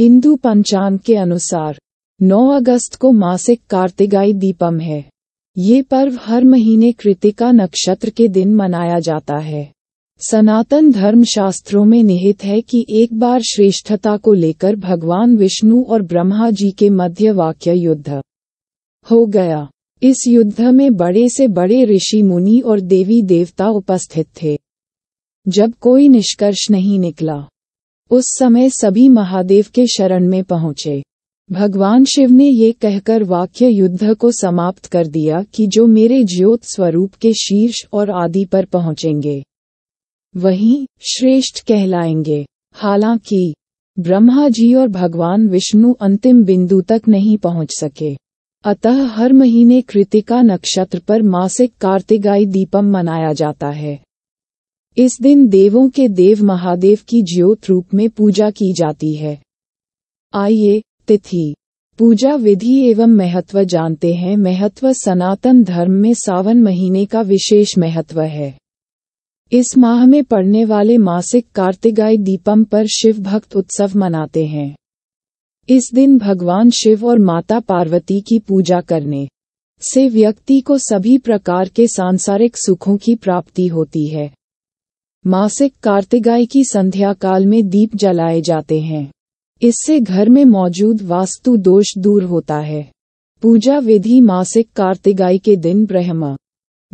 हिंदू पंचांग के अनुसार 9 अगस्त को मासिक कार्तिकाई दीपम है ये पर्व हर महीने कृतिका नक्षत्र के दिन मनाया जाता है सनातन धर्म शास्त्रों में निहित है कि एक बार श्रेष्ठता को लेकर भगवान विष्णु और ब्रह्मा जी के मध्य वाक्य युद्ध हो गया इस युद्ध में बड़े से बड़े ऋषि मुनि और देवी देवता उपस्थित थे जब कोई निष्कर्ष नहीं निकला उस समय सभी महादेव के शरण में पहुंचे भगवान शिव ने ये कहकर वाक्य युद्ध को समाप्त कर दिया कि जो मेरे ज्योत स्वरूप के शीर्ष और आदि पर पहुंचेंगे वहीं श्रेष्ठ कहलाएंगे हालांकि ब्रह्मा जी और भगवान विष्णु अंतिम बिंदु तक नहीं पहुंच सके अतः हर महीने कृतिका नक्षत्र पर मासिक कार्तिकाई दीपम मनाया जाता है इस दिन देवों के देव महादेव की ज्योत रूप में पूजा की जाती है आइए तिथि पूजा विधि एवं महत्व जानते हैं महत्व सनातन धर्म में सावन महीने का विशेष महत्व है इस माह में पड़ने वाले मासिक कार्तिकाय दीपम पर शिव भक्त उत्सव मनाते हैं इस दिन भगवान शिव और माता पार्वती की पूजा करने से व्यक्ति को सभी प्रकार के सांसारिक सुखों की प्राप्ति होती है मासिक कार्तिकाय की संध्या काल में दीप जलाए जाते हैं इससे घर में मौजूद वास्तु दोष दूर होता है पूजा विधि मासिक कार्तिकाय के दिन ब्रह्मा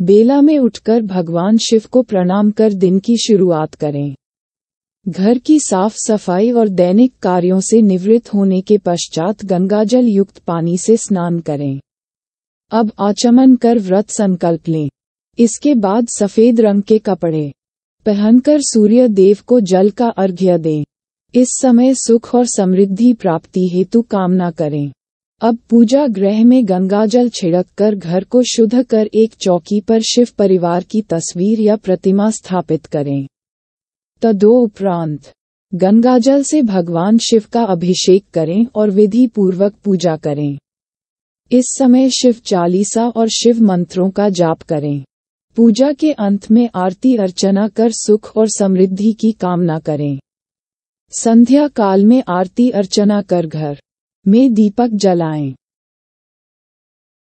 बेला में उठकर भगवान शिव को प्रणाम कर दिन की शुरुआत करें घर की साफ सफाई और दैनिक कार्यों से निवृत्त होने के पश्चात गंगाजल युक्त पानी से स्नान करें अब आचमन कर व्रत संकल्प लें इसके बाद सफेद रंग के कपड़े पहनकर सूर्य देव को जल का अर्घ्य दें इस समय सुख और समृद्धि प्राप्ति हेतु कामना करें अब पूजा ग्रह में गंगाजल छिड़क कर घर को शुद्ध कर एक चौकी पर शिव परिवार की तस्वीर या प्रतिमा स्थापित करें गंगा गंगाजल से भगवान शिव का अभिषेक करें और विधि पूर्वक पूजा करें इस समय शिव चालीसा और शिव मंत्रों का जाप करें पूजा के अंत में आरती अर्चना कर सुख और समृद्धि की कामना करें संध्या काल में आरती अर्चना कर घर में दीपक जलाएं